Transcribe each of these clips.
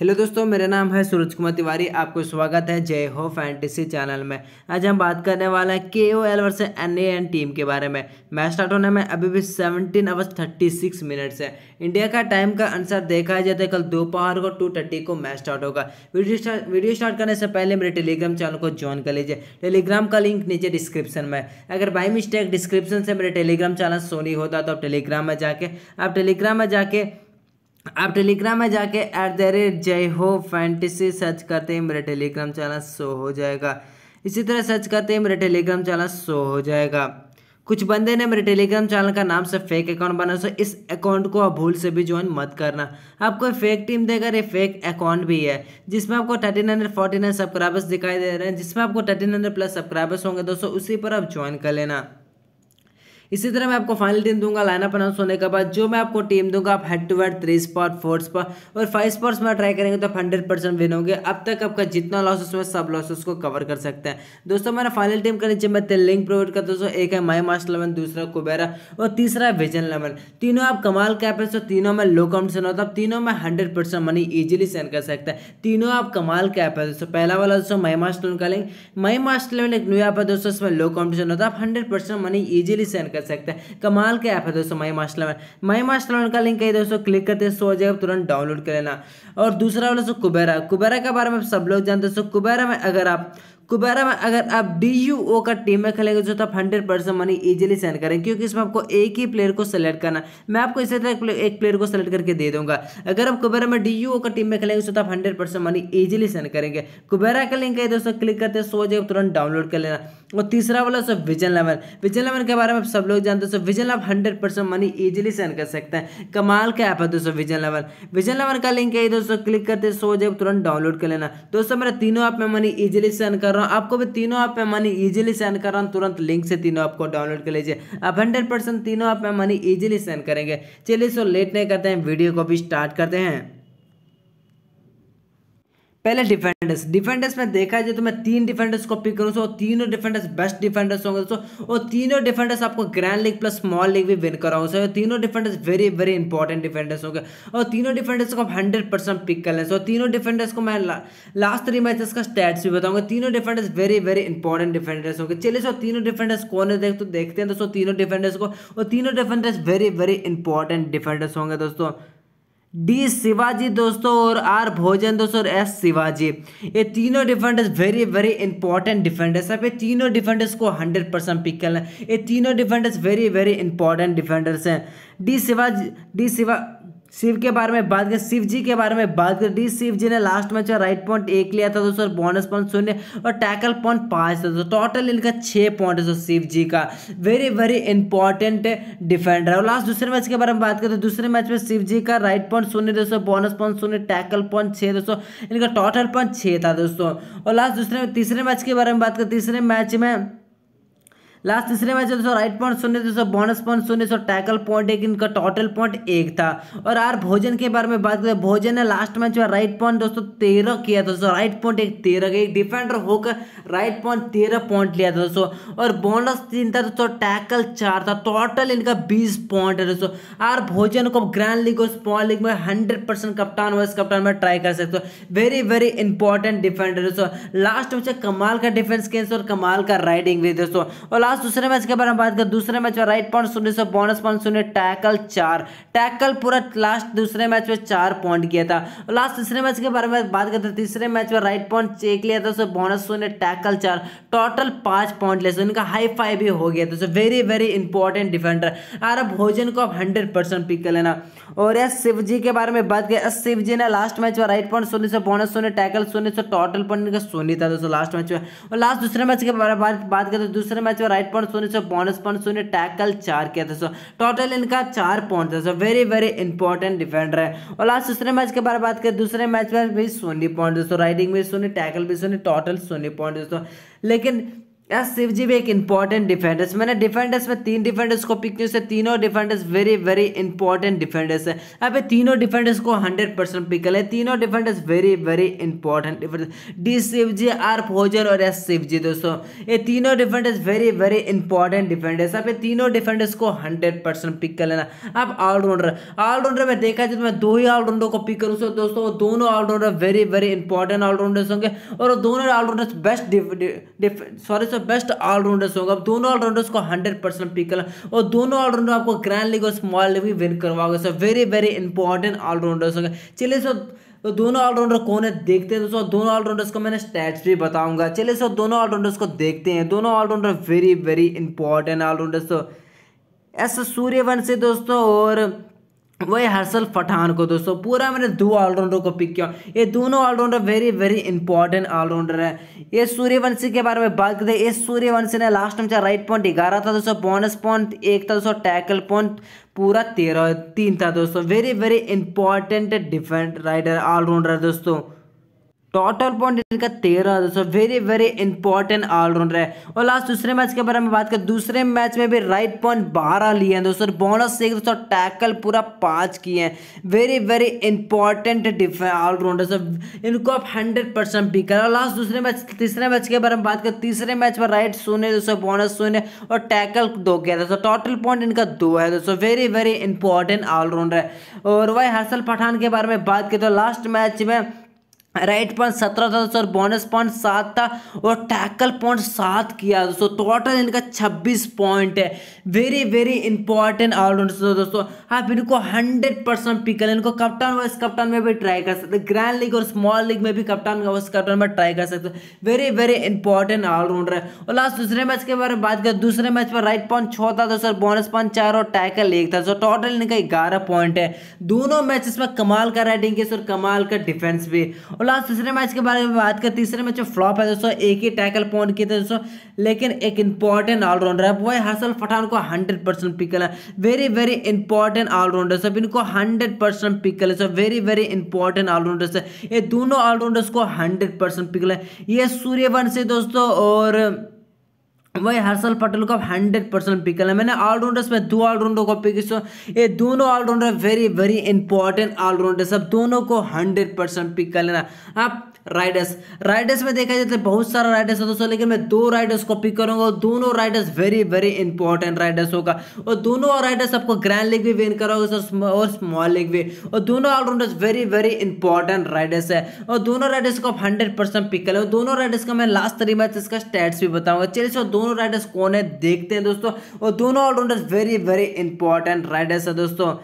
hello दोस्तों मेरा नाम है सूरज कुमार तिवारी आपको स्वागत है जय हो फैंटेसी चैनल में आज हम बात करने वाले हैं K O L versus N A N team के बारे में मैच स्टार्ट होने में अभी भी seventeen hours thirty six minutes है इंडिया का टाइम का आंसर देखा जाए तो कल दोपहर को टू थर्टी को मैच स्टार्ट होगा वीडियो स्टार्ट वीडियो स्टार्ट करने से पहले मेरे टेलीग्राम चैनल को ज्वाइन कर लीजिए टेलीग्राम का लिंक नीचे डिस्क्रिप्शन में अगर बाई मिस्टेक डिस्क्रिप्शन से मेरे टेलीग्राम चैनल सोनी होता तो आप टेलीग्राम में जाके आप टेलीग्राम में जाके आप टेलीग्राम में जाके एट द रेट जय हो फैंटेसी सर्च करते ही मेरा टेलीग्राम चैनल शो हो जाएगा इसी तरह सर्च करते ही मेरा टेलीग्राम चैनल शो हो जाएगा कुछ बंदे ने मेरे टेलीग्राम चैनल का नाम से फेक अकाउंट बना सो इस अकाउंट को आप भूल से भी ज्वाइन मत करना आपको फेक टीम देगा ये फेक अकाउंट भी है जिसमें आपको thirteen hundred forty nine subscribers दिखाई दे रहे हैं जिसमें आपको थर्टीन हंड्रेड प्लस सब्सक्राइबर्स होंगे दोस्तों उसी पर आप ज्वाइन कर लेना इसी तरह मैं आपको फाइनल टीम दूंगा लाइनअप अनाउंस होने के बाद जो मैं आपको टीम दूंगा आप head to head three spot four spot और फाइव स्पॉट्स में ट्राई करेंगे तो आप हंड्रेड परसेंट विन होंगे अब तक आपका जितना लॉसेस हुआ सब लॉसेस को कवर कर सकते हैं दोस्तों मैंने फाइनल टीम का नीचे मैं लिंक प्रोवाइड करता दोस्तों एक है माई मास्ट लेवन दूसरा कुबेरा और तीसरा है विजन लेवन तीनों आप कमाल कैप है तो तीनों में लो कॉम्पिटिशन होता है तीनों में hundred percent money easily send कर सकते हैं तीनों आप कमाल कैप है दोस्तों पहला वाला दोस्तों माई मास्ट लोन का लिंक माई मास्ट लेवन एक न्यू ऐप है दोस्तों इसमें लो कॉम्पिटिशन होता है आप hundred percent money easily send कर कर सकते हैं कमाल के ऐप है दोस्तों my master learn my master learn का लिंक कहीं दोस्तों क्लिक करते सो हो जाएगा तुरंत डाउनलोड कर लेना और दूसरा वाला दोस्तों कुबेरा कुबेरा के बारे में सब लोग जानते हैं दोस्तों कुबेरा में अगर आप कुबेरा में अगर आप डी यू ओ का टीम में खेलेंगे जो तो आप hundred percent money easily send करेंगे क्योंकि इसमें आपको एक ही प्लेयर को सेलेक्ट करना मैं आपको इसी तरह एक प्लेयर को सेलेक्ट करके दे दूंगा अगर आप कुबेरा में डी यू ओ का टीम में खेलेंगे तो आप hundred percent money easily send करेंगे कुबेरा का लिंक है दोस्तों क्लिक करते हैं सो जगह तुरंत डाउनलोड कर लेना और तीसरा वाला सो विजन लेवन विजन लेवन के बारे में सब लोग जानते हो विजन आप hundred percent money easily send कर सकते हैं कमाल का ऐप है दोस्तों विजन लेवन विजन लेवन का लिंक है दोस्तों क्लिक करते सो जगह तुरंत डाउनलोड कर लेना दोस्तों मेरा तीनों ऐप में मनी ईजिली सेंड कर रहा रहा हूँ आपको भी तीनों ऐप में मनी इजीली सेंड कर रहा हूँ तुरंत लिंक से तीनों ऐप को डाउनलोड कर लीजिए आप हंड्रेड परसेंट तीनों ऐप में मनी इजीली सेंड करेंगे चलिए सो लेट नहीं करते हैं वीडियो को भी स्टार्ट करते हैं पहले डिफेंडर्स डिफेंडर्स में देखा जाए तो मैं तीन डिफेंडर्स को पिक करूँ सो तीनों डिफेंडर्स बेस्ट डिफेंडर्स होंगे दोस्तों और तीनों डिफेंडर्स आपको grand league plus small league भी विन कराऊँ सो तीनों defenders very very important defenders होंगे और तीनों डिफेंडर्स को हंड्रेड परसेंट पिक कर लें सो तीनों डिफेंडर्स को मैं ला, लास्ट थ्री मैचेस का स्टैट्स भी बताऊंगा तीनों defenders very very important defenders होंगे चलिए सो तीनों डिफेंडर्स कौन है देख तो देखते हैं दोस्तों तीनों डिफेंडर्स को और तीनों defenders very very important defenders होंगे दोस्तों डी शिवाजी दोस्तों और आर भोजन दोस्तों और एस शिवाजी ये तीनों defenders very very important defenders है ये तीनों डिफेंडर्स को हंड्रेड परसेंट पिक करना ये तीनों defenders very very important defenders हैं डी शिवाजी डी शिवा शिव के बारे में बात करें शिव जी के बारे में बात करें डी शिव जी ने लास्ट मैच में राइट पॉइंट एक लिया था दोस्तों बोनस पॉइंट शून्य और टैकल पॉइंट पाँच था दोस्तों टोटल इनका छः पॉइंट है शिव जी का वेरी वेरी इंपॉर्टेंट डिफेंडर और लास्ट दूसरे मैच के बारे में बात करें तो दूसरे मैच में शिव जी का राइट पॉइंट शून्य दोस्तों बोनस पॉइंट शून्य टैकल पॉइंट छः दोस्तों इनका टोटल पॉइंट छः था दोस्तों और लास्ट दूसरे तीसरे मैच के बारे में बात करें तीसरे मैच में लास्ट तीसरे मैच दोस्तों राइट पॉइंट शून्य दोस्तों बोनस पॉइंट शून्य सौ टैकल पॉइंट एक इनका टोटल पॉइंट एक था और यार भोजन के बारे में बात करें भोजन ने लास्ट मैच में राइट पॉइंट दोस्तों तेरह किया था दोस्तों राइट पॉइंट एक तेरह का एक डिफेंडर होकर राइट पॉइंट तेरह पॉइंट लिया था दोस्तों और बोनस तीन था दोस्तों टैकल चार था टोटल इनका बीस पॉइंट है दोस्तों यार भोजन को ग्रैंड लीग और स्मॉल लीग में हंड्रेड कप्तान वाइस कप्तान में ट्राई कर सकते हो वेरी वेरी इंपॉर्टेंट डिफेंडर दोस्तों लास्ट मैच कमाल का डिफेंस केस और कमाल का राइडिंग भी दोस्तों और लास्ट दूसरे मैच के बारे में बात कर दूसरे मैच में राइट पॉइंट शून्य से बोनस पॉइंट शून्य टैकल चार टैकल पूरा लास्ट दूसरे मैच में चार पॉइंट किया था लास्ट तीसरे मैच के बारे में बात करते तीसरे मैच में राइट पॉइंट चेक लिया था उसे बोनस शून्य टैकल चार टोटल पांच पॉइंट लिया उनका हाई फाइव भी हो गया था very very important defender R Bhojan को आप हंड्रेड परसेंट पिक कर लेना और यह शिव जी के बारे में बात किया शिव जी ने लास्ट मैच में राइट पॉइंट शून्य से बोनस शून्य टैकल शून्य से टोटल पॉइंट इनका शून्य था दोस्तों लास्ट मैच में और लास्ट दूसरे मैच के बारे में बात करते दूसरे मैच में राइट साइड पॉइंट शून्य सौ बोनस पॉइंट शून्य टैकल चार किया था सो टोटल इनका चार पॉइंट था so very very important defender है और लास्ट दूसरे मैच के बारे में बात करें दूसरे मैच में भी शून्य पॉइंट दोस्तों राइडिंग भी शून्य टैकल भी शून्य टोटल शून्य पॉइंट दोस्तों लेकिन यार शिव जी भी एक इंपॉर्टेंट डिफेंडर्स मैंने डिफेंडर्स में तीन डिफेंडर्स को पिक किया तीनों defenders very very important defenders है अब तीनों डिफेंडर्स को हंड्रेड परसेंट पिक कर तीनों defenders very very important defenders D Shiv ji R फोजर और एस शिव जी दोस्तों ये तीनों defenders very very important defenders अब तीनों डिफेंडर्स को हंड्रेड परसेंट पिक कर लेना अब ऑलराउंडर ऑलराउंडर में देखा जाए तो मैं दो ही ऑलराउंडर को पिक करूँ दोस्तों दोनों allrounder very very important allrounders होंगे और दोनों allrounders best sorry best allrounders होंगे अब दोनों ऑलराउंडर्स को हंड्रेड परसेंट पिक करना और दोनों ऑलराउंडर आपको ग्रैंड लीग और स्मॉल लीग भी विन करवाओगे sir very very important allrounders होंगे चलिए सर तो दोनों ऑलराउंडर कौन है देखते हैं दोस्तों दोनों ऑलराउंडर्स को मैंने स्टैट्स भी बताऊंगा चलिए सर दोनों ऑलराउंडर्स को देखते हैं दोनों allrounder very very important allrounders तो एस सूर्यवंशी दोस्तों और वही हर्षल पठान को दोस्तों पूरा मैंने दो ऑलराउंडर को पिक किया ये दोनों allrounder very very important allrounder है ये सूर्यवंशी के बारे में बात करते हैं ये सूर्यवंशी ने लास्ट चाहे राइट पॉइंट ग्यारह था दोस्तों बोनस पॉइंट एक था दोस्तों टैकल पॉइंट पूरा तेरह तीन था दोस्तों very very important defend raider allrounder दोस्तों टोटल पॉइंट इनका तेरह दोस्तों वेरी वेरी इंपॉर्टेंट ऑलराउंडर है और लास्ट दूसरे मैच के बारे में बात करें दूसरे मैच में भी राइट पॉइंट बारह लिए हैं दोस्तों बोनस एक दोस्तों टैकल पूरा पाँच किए हैं very very important defence allrounder sir इनको आप हंड्रेड परसेंट भी करें और लास्ट दूसरे मैच तीसरे मैच के बारे में बात करें तीसरे मैच में राइट शून्य दोस्तों बोनस शून्य और टैकल दो गया दोस्तों टोटल पॉइंट इनका दो है दोस्तों वेरी वेरी इंपॉर्टेंट ऑलराउंडर है और वही हर्षल पठान के बारे में बात करें तो लास्ट मैच में राइट पॉइंट सत्रह था दोस्तों और बोनस पॉइंट सात था और टैकल पॉइंट सात किया दोस्तों टोटल इनका छब्बीस पॉइंट है वेरी वेरी इंपॉर्टेंट ऑलराउंडर दोस्तों आप इनको हंड्रेड परसेंट पिक करें इनको कप्तान वाइस कप्तान में भी ट्राई कर सकते ग्रैंड लीग और स्मॉल लीग में भी कप्तान वाइस कप्तान में ट्राई कर सकते वेरी वेरी इंपॉर्टेंट ऑलराउंडर है और लास्ट दूसरे मैच के बारे में बात करें दूसरे मैच में राइट पॉइंट छः था दोस्तों और बोनस पॉइंट चार और टैकल एक था दोस्तों टोटल इनका ग्यारह पॉइंट है दोनों मैच में कमाल का राइटिंग और कमाल का डिफेंस भी प्लस तीसरे मैच के बारे में बात करें तीसरे मैच में फ्लॉप है दोस्तों एक ही टैकल पॉइंट किए थे दोस्तों लेकिन एक इंपॉर्टेंट ऑलराउंडर है वही हर्षल पठान को हंड्रेड परसेंट पिक कर वेरी वेरी इंपॉर्टेंट ऑलराउंडर सब इनको हंड्रेड परसेंट पिक कर so very very important allrounder से ये दोनों ऑलराउंडर्स को हंड्रेड परसेंट पिक है ये सूर्यवंशी दोस्तों और वही हर्षल पटेल को हंड्रेड परसेंट पिक करना मैंने ऑलराउंडर्स में दो ऑलराउंडर को पिक किया ये दोनों allrounder very very important allrounders अब दोनों को हंड्रेड परसेंट पिक कर लेना आप राइडर्स राइडर्स में देखा जाए तो बहुत सारा राइडर्स है दोस्तों लेकिन मैं दो राइडर्स को पिक करूंगा और दोनों raiders very very important raiders होगा और दोनों राइडर्स आपको ग्रैंड लीग भी विन कराओगे और स्मॉल लीग भी और दोनों allrounders very very important raiders है और दोनों राइडर्स को आप हंड्रेड परसेंट पिक करें दोनों राइडर्स का मैं लास्ट थ्री मैच इसका स्टेट्स भी बताऊंगा चलिए सो दोनों राइडर्स कौन है देखते हैं दोस्तों और दोनों allrounders very very important raiders है दोस्तों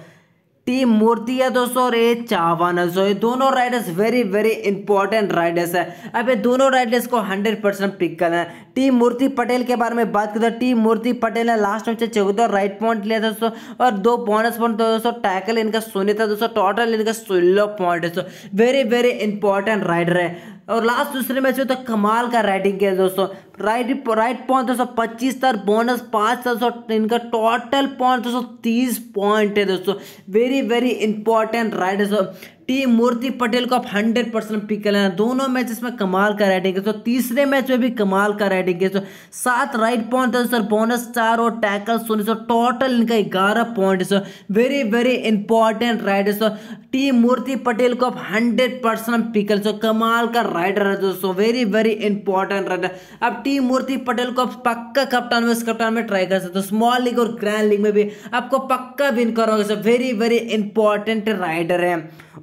टी मूर्ति है दोस्तों और ए चावानस ये दोनों raiders very very important raiders है अब ये दोनों राइडर्स को 100 परसेंट पिक करना है टी मूर्ति पटेल के बारे में बात करते टी मूर्ति पटेल ने लास्ट मैच चौदह राइट पॉइंट लिया था दोस्तों और दो बोनस तो पॉइंट दोस्तों टैकल इनका सोने था दोस्तों टोटल इनका सोलह पॉइंट है वेरी वेरी इंपॉर्टेंट राइडर है और लास्ट दूसरे मैच में तो कमाल का राइडिंग किया दोस्तों राइट राइट पॉइंट दोस्तों पच्चीस तर बोनस पाँच तर सौ इनका टोटल पॉइंट दोस्तों तीस पॉइंट है दोस्तों वेरी वेरी इंपॉर्टेंट राइट दोस्तों टी मूर्ति पटेल को आप हंड्रेड परसेंट पिक कर लेना दोनों मैचेस में कमाल का राइडिंग तो तीसरे मैच में भी कमाल का राइडिंग तो सात राइट पॉइंट सर बोनस चार और टैकल सोने सो टोटल इनका ग्यारह point so very very important raid so team Murthy Patel को आप हंड्रेड परसेंट पिक सो कमाल का राइडर है दोस्तों वेरी वेरी इंपॉर्टेंट राइडर अब टीम मूर्ति पटेल को आप पक्का कप्तान में कप्तान में ट्राई कर सकते हो स्मॉल लीग और ग्रैंड लीग में भी आपको पक्का विन करोगे so very very important raider है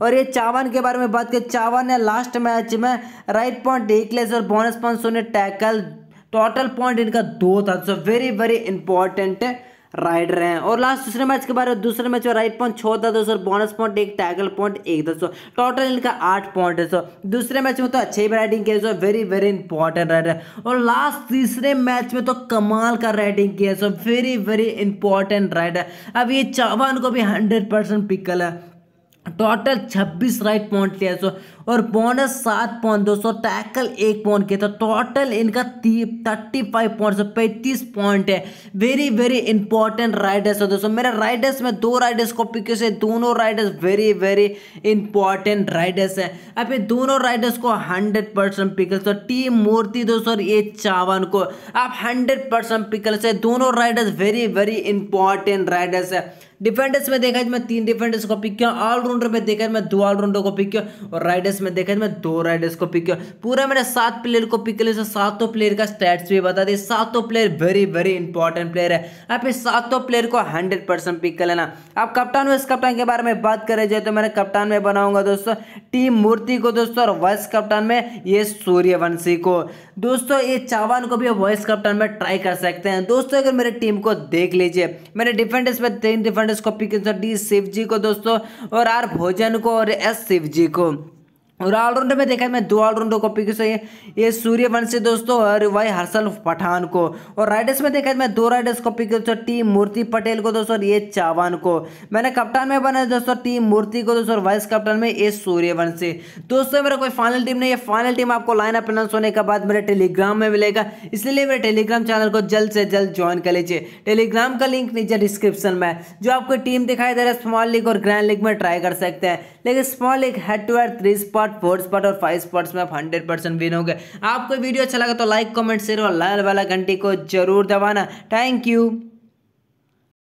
और और ये चावन के बारे में बात करें चावन ने लास्ट मैच में राइट पॉइंट डेकलेस और बोनस पॉइंट सोने टैकल टोटल पॉइंट इनका दो था so very very important raider हैं और लास्ट दूसरे मैच के बारे में दूसरे मैच में राइट पॉइंट छः था दोस्तों बोनस पॉइंट एक टैकल पॉइंट एक था सो टोटल इनका आठ पॉइंट है सो दूसरे मैच में तो अच्छे ही राइडिंग किया so very very important raider है और लास्ट तीसरे मैच में तो कमाल का राइडिंग किया so very very important raider अब ये चावन को भी हंड्रेड परसेंट पिकल है टोटल 26 राइट पॉइंट लिया सो और बोनस सात पॉइंट दो सौ टैकल एक पॉइंट के तो टोटल इनका थर्टी फाइव पॉइंट पैंतीस पॉइंट है वेरी वेरी इंपॉर्टेंट राइडर्स है दोस्तों मेरे राइडर्स में दो राइडर्स कॉपी के से दोनों raiders very very important raiders है अब ये दोनों राइडर्स को हंड्रेड परसेंट पिकल सो टी मूर्ति दोस्तों और ये चावन को आप हंड्रेड परसेंट पिकल से दोनों raiders very very important raiders है डिफेंडर्स में देखा मैं तीन डिफेंडर्स को पिक किया ऑलराउंडर में देखा मैं दो ऑलराउंडर को पिक किया और राइडर्स में देखा मैं दो राइडर्स को पिक किया पूरा मैंने सात प्लेयर को पिक किया सातों प्लेयर का स्टैट्स भी बता दिए सातों player very very important player है आप इस सातों प्लेयर को हंड्रेड परसेंट पिक कर लेना आप कप्तान वाइस कप्तान के बारे में बात करें जाए तो मैंने कप्तान में बनाऊंगा दोस्तों टीम मूर्ति को दोस्तों और वाइस कप्तान में ये सूर्यवंशी को दोस्तों ये चावान को भी वाइस कप्तान में ट्राई कर सकते हैं दोस्तों अगर मेरे टीम को देख लीजिए मेरे डिफेंडर्स में तीन डिफेंड अंडस के आंसर डी शिव जी को दोस्तों और आर भोजन को और एस शिव जी को और ऑलराउंडर में देखा है मैं दो ऑलराउंडर को पिक है ये सूर्यवंशी दोस्तों और वाई हर्षल पठान को और राइडर्स में देखा है मैं दो राइडर्स को पिक टी मूर्ति पटेल को दोस्तों ये चावान को मैंने कप्तान में बनाया दोस्तों टी मूर्ति को दोस्तों वाइस कप्तान में ये सूर्यवंशी दोस्तों मेरा कोई फाइनल टीम नहीं है फाइनल टीम आपको लाइन अप अनाउंस होने के बाद मेरे टेलीग्राम में मिलेगा इसलिए मेरे टेलीग्राम चैनल को जल्द से जल्द ज्वाइन कर लीजिए टेलीग्राम का लिंक नीचे डिस्क्रिप्शन में जो आपको टीम दिखाई दे रहा है स्मॉल लीग और ग्रैंड लीग में ट्राई कर सकते हैं लेकिन small league head to head three spot four spot और फाइव स्पॉट्स में आप हंड्रेड परसेंट विन हो गए आपको वीडियो अच्छा लगा तो लाइक कॉमेंट शेयर और लाल वाला घंटी को जरूर दबाना थैंक यू